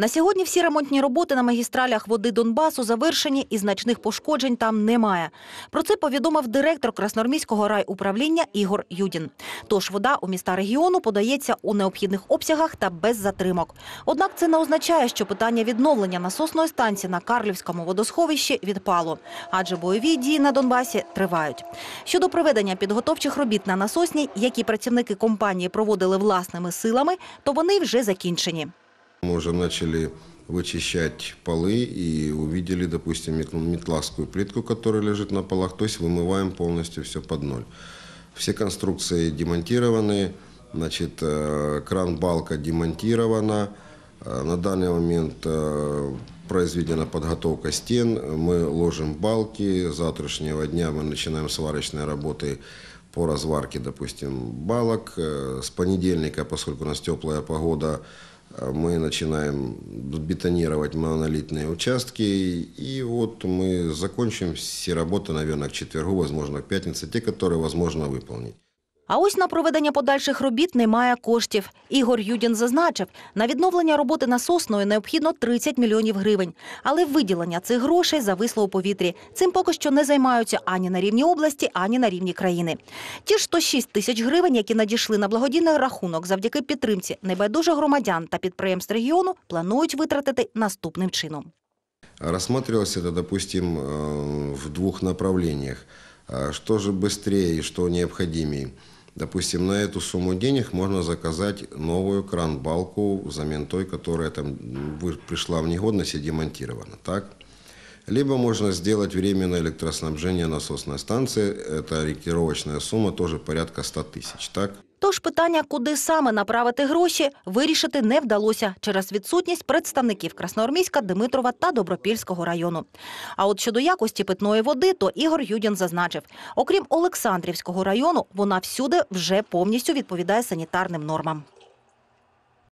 На сьогодні всі ремонтні роботи на магістралях води Донбасу завершені і значних пошкоджень там немає. Про це повідомив директор Красноармійського райуправління Ігор Юдін. Тож вода у міста регіону подається у необхідних обсягах та без затримок. Однак це не означає, що питання відновлення насосної станції на Карлівському водосховищі відпало, адже бойові дії на Донбасі тривають. Щодо проведення підготовчих робіт на насосній, які працівники компанії проводили власними силами, то вони вже закінчені. Мы уже начали вычищать полы и увидели, допустим, метласскую плитку, которая лежит на полах, то есть вымываем полностью все под ноль. Все конструкции демонтированы, значит, э, кран-балка демонтирована, э, на данный момент э, произведена подготовка стен, мы ложим балки, с завтрашнего дня мы начинаем сварочные работы по разварке, допустим, балок. С понедельника, поскольку у нас теплая погода, мы начинаем бетонировать монолитные участки. И вот мы закончим все работы, наверное, к четвергу, возможно, к пятнице, те, которые возможно выполнить. А ось на проведення подальших робіт немає коштів. Ігор Юдін зазначив, на відновлення роботи насосною необхідно 30 мільйонів гривень. Але виділення цих грошей зависло у повітрі. Цим поки що не займаються ані на рівні області, ані на рівні країни. Ті ж 106 тисяч гривень, які надійшли на благодійний рахунок завдяки підтримці небайдужих громадян та підприємств регіону, планують витратити наступним чином. Рассматривалось это, э, в двох направленнях: що э, ж быстрее і что необходимее – Допустим, на эту сумму денег можно заказать новую кран-балку взамен той, которая там пришла в негодность и демонтирована. Так? Либо можно сделать временное электроснабжение насосной станции. Это ориентировочная сумма, тоже порядка 100 тысяч. Так? Тож питання, куди саме направити гроші, вирішити не вдалося через відсутність представників Красноармійська, Димитрова та Добропільського району. А от щодо якості питної води, то Ігор Юдін зазначив, окрім Олександрівського району, вона всюди вже повністю відповідає санітарним нормам.